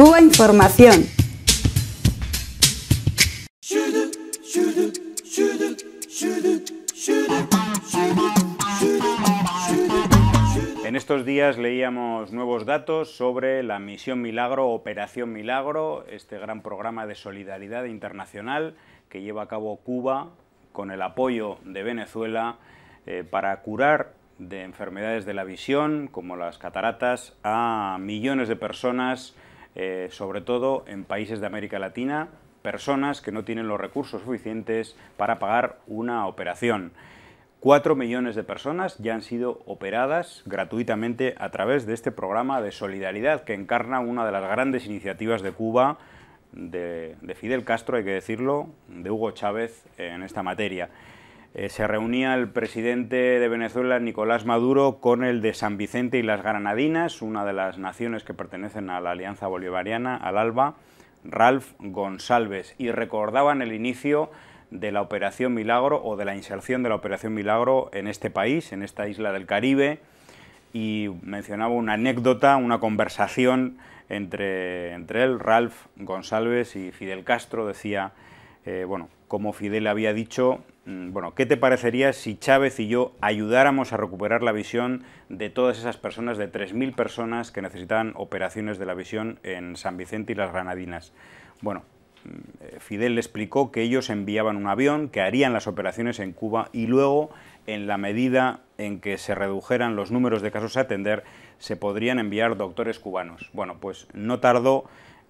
Cuba Información. En estos días leíamos nuevos datos sobre la misión Milagro, Operación Milagro, este gran programa de solidaridad internacional que lleva a cabo Cuba con el apoyo de Venezuela eh, para curar de enfermedades de la visión, como las cataratas, a millones de personas eh, sobre todo en países de América Latina, personas que no tienen los recursos suficientes para pagar una operación. 4 millones de personas ya han sido operadas gratuitamente a través de este programa de solidaridad que encarna una de las grandes iniciativas de Cuba, de, de Fidel Castro, hay que decirlo, de Hugo Chávez en esta materia. Eh, se reunía el presidente de Venezuela, Nicolás Maduro, con el de San Vicente y las Granadinas, una de las naciones que pertenecen a la Alianza Bolivariana, al ALBA, Ralph González, y recordaban el inicio de la Operación Milagro o de la inserción de la Operación Milagro en este país, en esta isla del Caribe, y mencionaba una anécdota, una conversación entre, entre él, Ralph González y Fidel Castro, decía, eh, bueno, como Fidel había dicho, Mm, bueno, ¿qué te parecería si Chávez y yo ayudáramos a recuperar la visión de todas esas personas, de 3.000 personas que necesitaban operaciones de la visión en San Vicente y las Granadinas? Bueno, mm, eh, Fidel le explicó que ellos enviaban un avión, que harían las operaciones en Cuba y luego, en la medida en que se redujeran los números de casos a atender, se podrían enviar doctores cubanos. Bueno, pues no tardó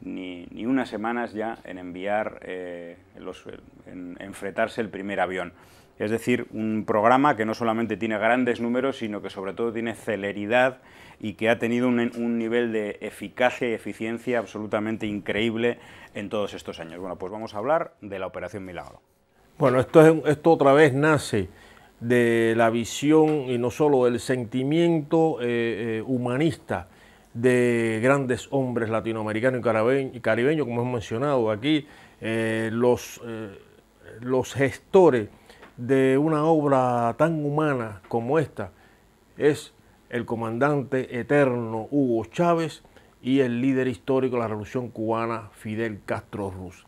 ni, unas semanas ya en enviar eh, los, enfrentarse el primer avión. Es decir, un programa que no solamente tiene grandes números, sino que sobre todo tiene celeridad y que ha tenido un, nivel de eficacia y eficiencia absolutamente increíble en todos estos años. Bueno, pues vamos a hablar de la Operación Milagro. Bueno, esto, es, esto otra vez nace de la visión y no solo del sentimiento eh, eh, humanista de grandes hombres latinoamericanos y caribeños, como hemos mencionado aquí, eh, los los gestores de una obra tan humana como esta es el comandante eterno Hugo Chávez y el líder histórico de la Revolución Cubana Fidel Castro Ruz.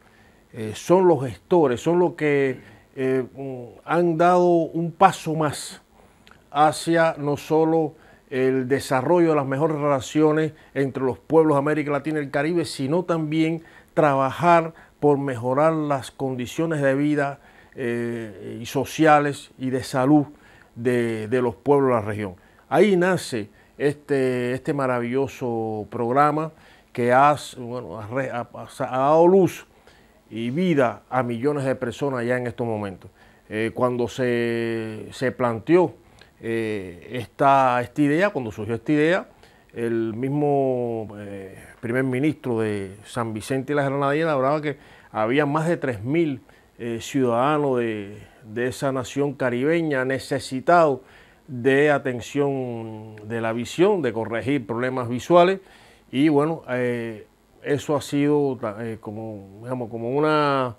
Eh, son los gestores, son los que eh, mm, han dado un paso más hacia no solo el desarrollo de las mejores relaciones entre los pueblos de América Latina y el Caribe, sino también trabajar por mejorar las condiciones de vida eh, y sociales y de salud de, los pueblos de la región. Ahí nace este, este maravilloso programa que ha, ha, dado luz y vida a millones de personas ya en estos momentos. Eh, cuando se, planteó eh, esta, esta idea, cuando surgió esta idea, el mismo primer ministro de San Vicente y las Granadinas hablaba que había más de 3.000 eh, ciudadanos de, esa nación caribeña necesitados de atención de la visión, de corregir problemas visuales y bueno, eh, eso ha sido eh, como, como una,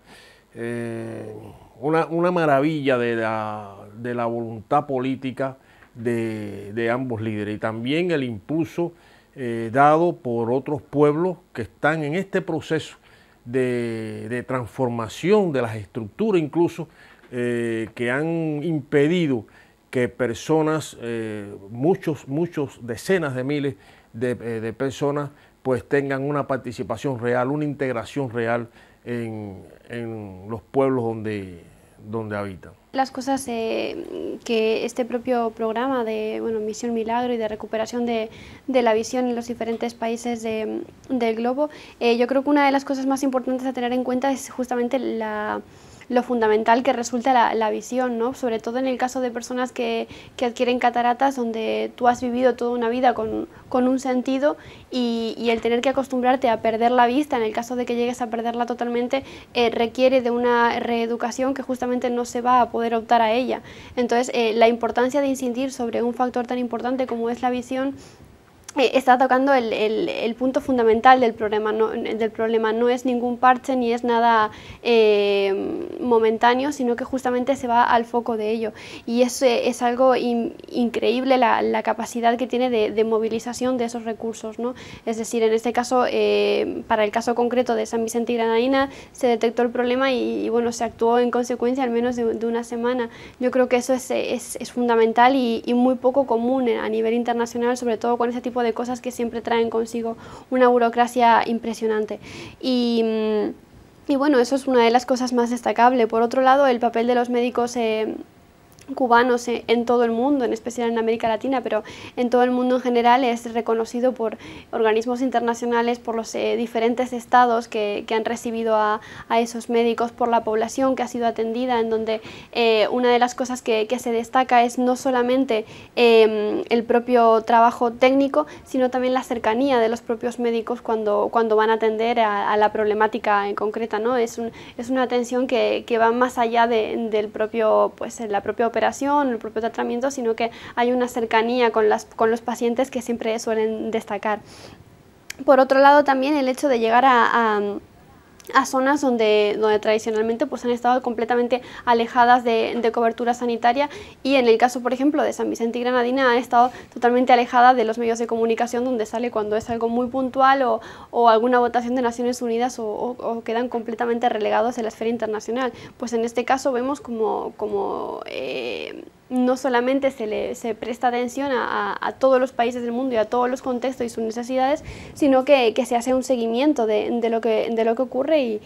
una, maravilla de la, voluntad política de, de, ambos líderes y también el impulso dado por otros pueblos que están en este proceso de, transformación de las estructuras incluso eh, que han impedido que personas, eh, muchos, muchos, decenas de miles eh, de, personas, pues tengan una participación real, una integración real en, en los pueblos donde donde habitan. Las cosas eh, que este propio programa de bueno, Misión Milagro y de recuperación de, la visión en los diferentes países de, del globo, eh, yo creo que una de las cosas más importantes a tener en cuenta es justamente la lo fundamental que resulta la, visión, ¿no? sobre todo en el caso de personas que, adquieren cataratas donde tú has vivido toda una vida con, un sentido y, el tener que acostumbrarte a perder la vista, en el caso de que llegues a perderla totalmente, eh, requiere de una reeducación que justamente no se va a poder optar a ella. Entonces, eh, la importancia de incidir sobre un factor tan importante como es la visión está tocando el, punto fundamental del problema, no, del problema. No es ningún parche ni es nada eh, momentáneo, sino que justamente se va al foco de ello. Y es, eh, es algo increíble la, capacidad que tiene de, movilización de esos recursos. ¿no? Es decir, en este caso, eh, para el caso concreto de San Vicente y Granadina, se detectó el problema y, bueno, se actuó en consecuencia al menos de, una semana. Yo creo que eso es, fundamental y, y, muy poco común a nivel internacional, sobre todo con ese tipo de de cosas que siempre traen consigo una burocracia impresionante. Mm, y, bueno, eso es una de las cosas más destacable Por otro lado, el papel de los médicos... Eh, cubanos en, todo el mundo, en especial en América Latina, pero en todo el mundo en general es reconocido por organismos internacionales, por los eh, diferentes estados que, que han recibido a, a, esos médicos, por la población que ha sido atendida, en donde eh, una de las cosas que, que, se destaca es no solamente em, el propio trabajo técnico, sino también la cercanía de los propios médicos cuando, cuando van a atender a, la problemática en concreta. ¿no? Es, un, es una atención que, que va más allá de, del propio, pues, la propia operación operación, el propio tratamiento, sino que hay una cercanía con, los pacientes que siempre suelen destacar. Por otro lado, también el hecho de llegar a a zonas donde, donde tradicionalmente pues, han estado completamente alejadas de, cobertura sanitaria y en el caso, por ejemplo, de San Vicente y Granadina ha estado totalmente alejada de los medios de comunicación donde sale cuando es algo muy puntual o, alguna votación de Naciones Unidas o, quedan completamente relegados en la esfera internacional. Pues en este caso vemos como, como eh, no solamente se, le, se presta atención a, todos los países del mundo y a todos los contextos y sus necesidades, sino que, se hace un seguimiento de, lo, que, de lo que ocurre y,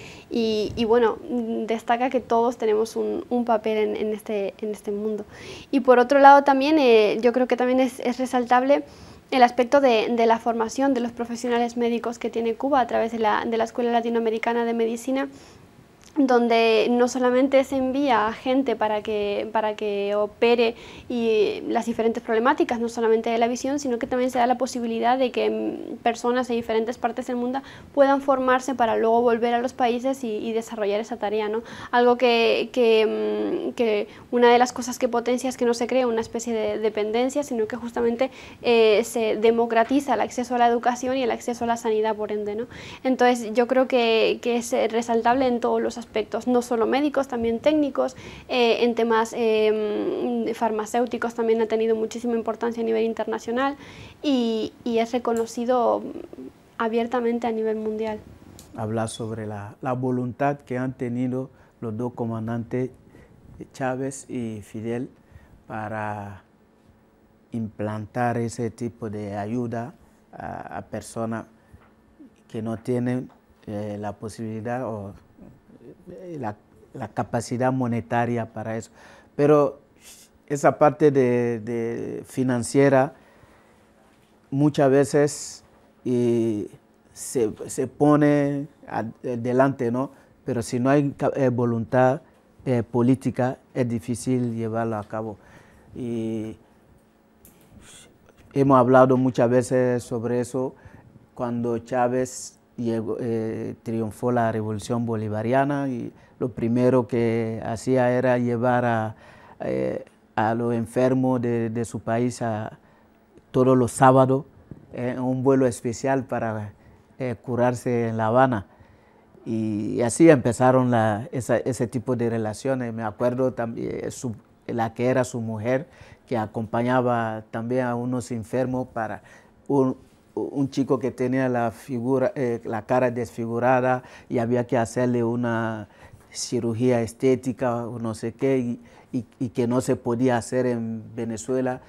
y, bueno, destaca que todos tenemos un, papel en, este, en este mundo. Y por otro lado también, eh, yo creo que también es, resaltable el aspecto de, de, la formación de los profesionales médicos que tiene Cuba a través de la, de la Escuela Latinoamericana de Medicina donde no solamente se envía a gente para que, para que opere y las diferentes problemáticas, no solamente de la visión, sino que también se da la posibilidad de que mm, personas de diferentes partes del mundo puedan formarse para luego volver a los países y, desarrollar esa tarea. ¿no? Algo mm, que, una de las cosas que potencia es que no se crea una especie de dependencia, sino que justamente eh, se democratiza el acceso a la educación y el acceso a la sanidad, por ende. ¿no? Entonces yo creo que, que es eh, resaltable en todos los aspectos, no solo médicos, también técnicos, eh, en temas eh, farmacéuticos también ha tenido muchísima importancia a nivel internacional y, es reconocido abiertamente a nivel mundial. Hablar sobre la, voluntad que han tenido los dos comandantes eh, Chávez y Fidel para implantar ese tipo de ayuda a, personas que no tienen la posibilidad o eh, la, capacidad monetaria para eso. Pero esa parte de, financiera muchas veces se, pone eh, delante, ¿no? Pero si no hay eh, voluntad política, es difícil llevarlo a cabo. Y hemos hablado muchas veces sobre eso cuando Chávez eh, triunfó la revolución bolivariana y lo primero que hacía era llevar a, eh, los enfermos de, su país todos los sábados en eh, un vuelo especial para curarse en La Habana. Y así empezaron ese tipo de relaciones. Me acuerdo también su, la que era su mujer, que acompañaba también a unos enfermos para un, un chico que tenía la, figura, eh, la cara desfigurada y había que hacerle una cirugía estética o no sé qué, y, que no se podía hacer en Venezuela,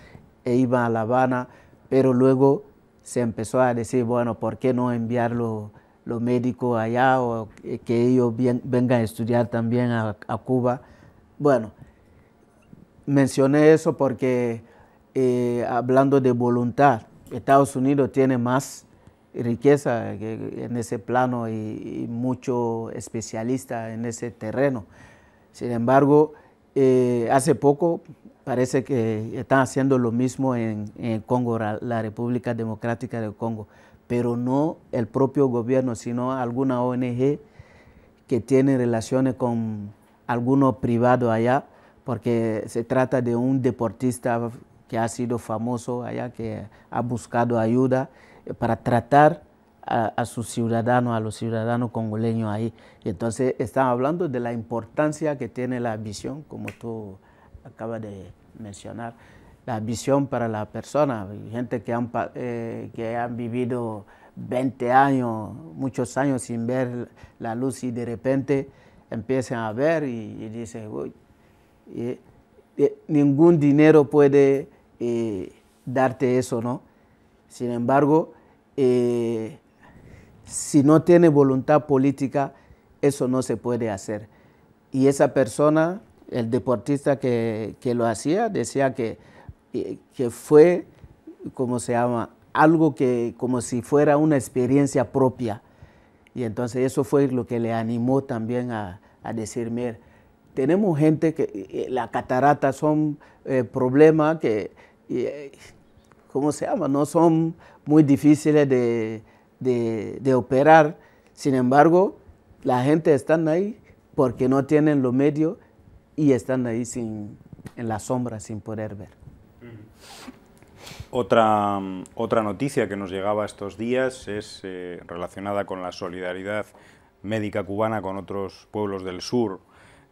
e iba a La Habana, pero luego se empezó a decir, bueno, ¿por qué no enviarlo? los médicos allá o que ellos bien, vengan a estudiar también a, Cuba. Bueno, mencioné eso porque eh, hablando de voluntad, Estados Unidos tiene más riqueza en ese plano y, mucho especialista en ese terreno. Sin embargo, eh, hace poco parece que están haciendo lo mismo en, Congo, la República Democrática del Congo, pero no el propio gobierno, sino alguna ONG que tiene relaciones con algunos privados allá, porque se trata de un deportista que ha sido famoso allá, que ha buscado ayuda eh, para tratar a, sus ciudadanos, a los ciudadanos congoleños ahí. Entonces, están hablando de la importancia que tiene la visión, como tú acabas de mencionar, la visión para la persona, gente que han, eh, que han vivido 20 años, muchos años sin ver la luz y de repente empiezan a ver y, dicen, Uy, eh, ningún dinero puede eh, darte eso, ¿no? Sin embargo, eh, si no tiene voluntad política, eso no se puede hacer. Y esa persona, el deportista que, lo hacía, decía que, eh, que fue, ¿cómo se llama? Algo que como si fuera una experiencia propia. Y entonces eso fue lo que le animó también a, decir, mira, tenemos gente que la catarata son problemas que eh, ¿cómo se llama? No son muy difíciles de, de, operar. Sin embargo, la gente está ahí porque no tienen los medios y están ahí sin, en la sombra, sin poder ver. Otra, mm, otra noticia que nos llegaba estos días es eh, relacionada con la solidaridad médica cubana con otros pueblos del sur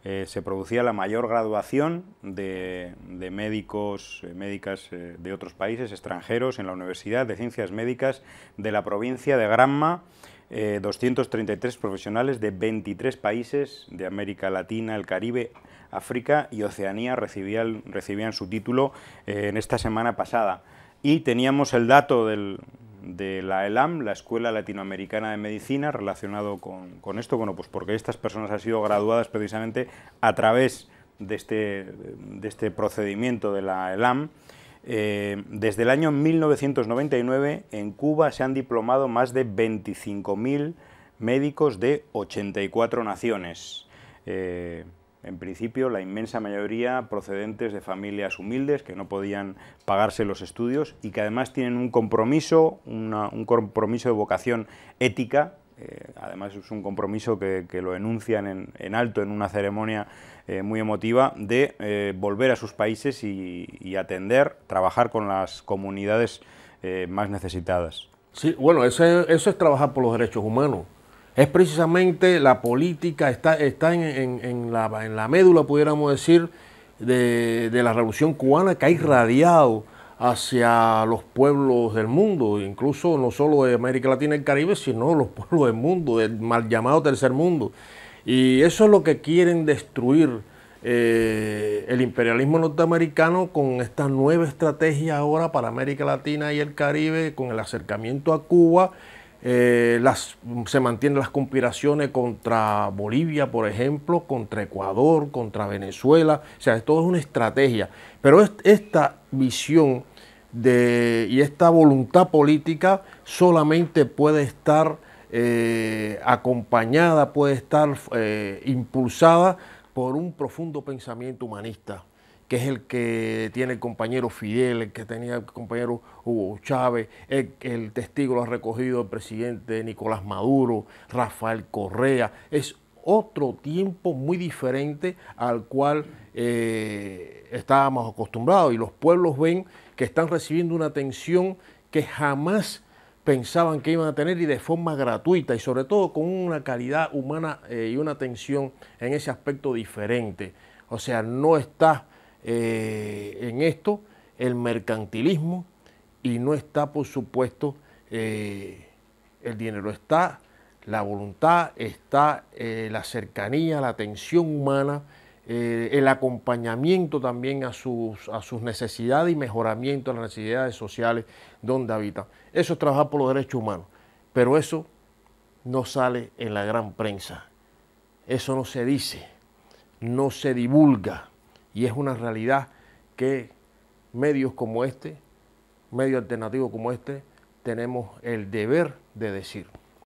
eh, se producía la mayor graduación de, médicos, eh, médicas eh, de otros países extranjeros en la Universidad de Ciencias Médicas de la provincia de Granma, 233 profesionales de 23 países de América Latina, el Caribe, África y Oceanía recibían, recibían su título en esta semana pasada. Y teníamos el dato del, de la ELAM, la Escuela Latinoamericana de Medicina, relacionado con, esto, bueno, pues porque estas personas han sido graduadas precisamente a través de este, de este procedimiento de la ELAM. Eh, desde el año 1999 en Cuba se han diplomado más de 25.000 médicos de 84 naciones. Eh, en principio la inmensa mayoría procedentes de familias humildes que no podían pagarse los estudios y que además tienen un compromiso, un compromiso de vocación ética, eh, además es un compromiso que, lo enuncian en, alto en una ceremonia eh, muy emotiva, de eh, volver a sus países y, atender, trabajar con las comunidades más necesitadas. Sí, bueno, eso es trabajar por los derechos humanos es precisamente la política, está, está en, en, la, médula, pudiéramos decir, de, la revolución cubana que ha irradiado hacia los pueblos del mundo, incluso no solo de América Latina y el Caribe, sino los pueblos del mundo, del mal llamado tercer mundo. Y eso es lo que quieren destruir eh, el imperialismo norteamericano con esta nueva estrategia ahora para América Latina y el Caribe, con el acercamiento a Cuba eh, las, se mantienen las conspiraciones contra Bolivia, por ejemplo, contra Ecuador, contra Venezuela. O sea, todo es una estrategia. Pero esta visión de, y esta voluntad política solamente puede estar eh, acompañada, puede estar eh, impulsada por un profundo pensamiento humanista que es el que tiene el compañero Fidel, el que tenía el compañero Hugo Chávez, el, testigo lo ha recogido el presidente Nicolás Maduro, Rafael Correa. Es otro tiempo muy diferente al cual eh, estábamos acostumbrados y los pueblos ven que están recibiendo una atención que jamás pensaban que iban a tener y de forma gratuita y sobre todo con una calidad humana eh, y una atención en ese aspecto diferente. O sea, no está eh, en esto el mercantilismo y no está, por supuesto, eh, el dinero, está la voluntad, está eh, la cercanía, la atención humana, el acompañamiento también a sus, a sus necesidades y mejoramiento a las necesidades sociales donde habitan. Eso es trabajar por los derechos humanos, pero eso no sale en la gran prensa, eso no se dice, no se divulga y es una realidad que medios como este, medio alternativo como este, tenemos el deber de decir.